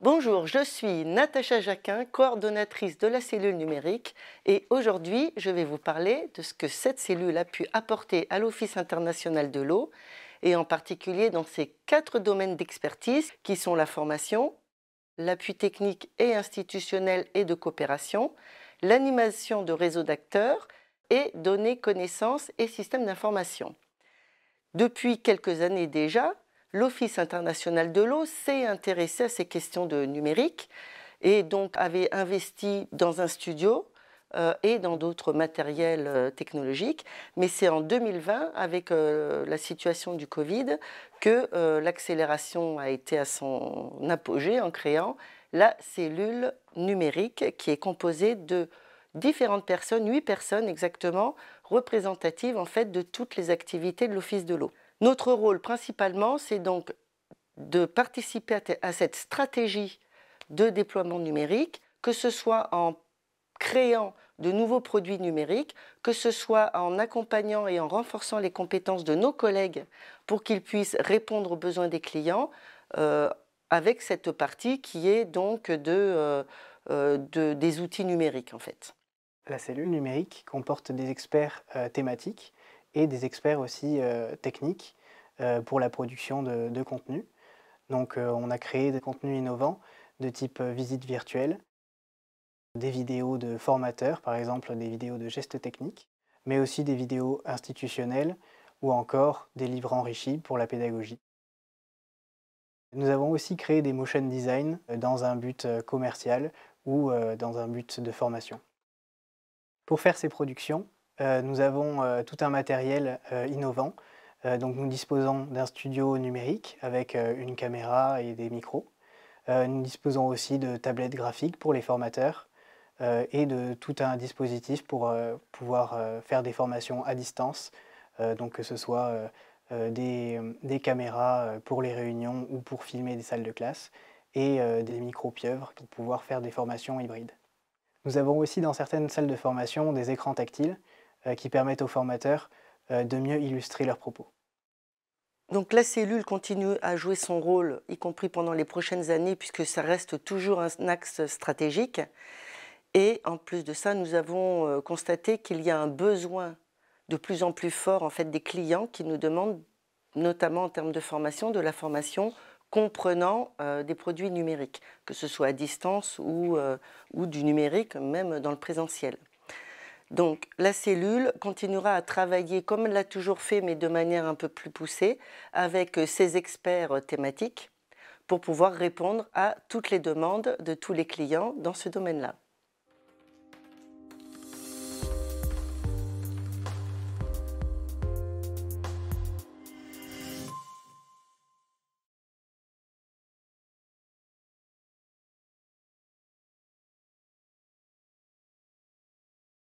Bonjour, je suis Natacha Jacquin, coordonnatrice de la cellule numérique et aujourd'hui je vais vous parler de ce que cette cellule a pu apporter à l'Office international de l'eau et en particulier dans ses quatre domaines d'expertise qui sont la formation, l'appui technique et institutionnel et de coopération, l'animation de réseaux d'acteurs et données, connaissances et systèmes d'information. Depuis quelques années déjà, l'Office international de l'eau s'est intéressé à ces questions de numérique et donc avait investi dans un studio euh, et dans d'autres matériels euh, technologiques. Mais c'est en 2020, avec euh, la situation du Covid, que l'accélération a été à son apogée en créant la cellule numérique qui est composée de différentes personnes, huit personnes exactement, représentatives en fait de toutes les activités de l'Office de l'eau. Notre rôle principalement, c'est donc de participer à, cette stratégie de déploiement numérique, que ce soit en créant de nouveaux produits numériques, que ce soit en accompagnant et en renforçant les compétences de nos collègues pour qu'ils puissent répondre aux besoins des clients, euh, avec cette partie qui est donc euh, euh, des outils numériques en fait. La cellule numérique comporte des experts thématiques et des experts aussi euh, techniques euh, pour la production de, contenus. contenu. Donc euh, on a créé des contenus innovants de type visite virtuelle, des vidéos de formateurs, par exemple des vidéos de gestes techniques, mais aussi des vidéos institutionnelles ou encore des livres enrichis pour la pédagogie. Nous avons aussi créé des motion design dans un but commercial ou dans un but de formation. Pour faire ces productions, euh, nous avons euh, tout un matériel euh, innovant. donc nous disposons d'un studio numérique avec une caméra et des micros. nous disposons aussi de tablettes graphiques pour les formateurs et de tout un dispositif pour pouvoir faire des formations à distance, donc que ce soit des, des, caméras pour les réunions ou pour filmer des salles de classe et des micros pieuvres pour pouvoir faire des formations hybrides. Nous avons aussi dans certaines salles de formation des écrans tactiles euh, qui permettent aux formateurs euh, de mieux illustrer leurs propos. Donc la cellule continue à jouer son rôle, y compris pendant les prochaines années, puisque ça reste toujours un axe stratégique. Et en plus de ça, nous avons euh, constaté qu'il y a un besoin de plus en plus fort en fait, des clients qui nous demandent, notamment en termes de formation, de la formation comprenant des produits numériques, que ce soit à distance ou, ou du numérique, même dans le présentiel. Donc la cellule continuera à travailler comme elle l'a toujours fait, mais de manière un peu plus poussée, avec euh, ses experts euh, thématiques pour pouvoir répondre à toutes les demandes de tous les clients dans ce domaine-là.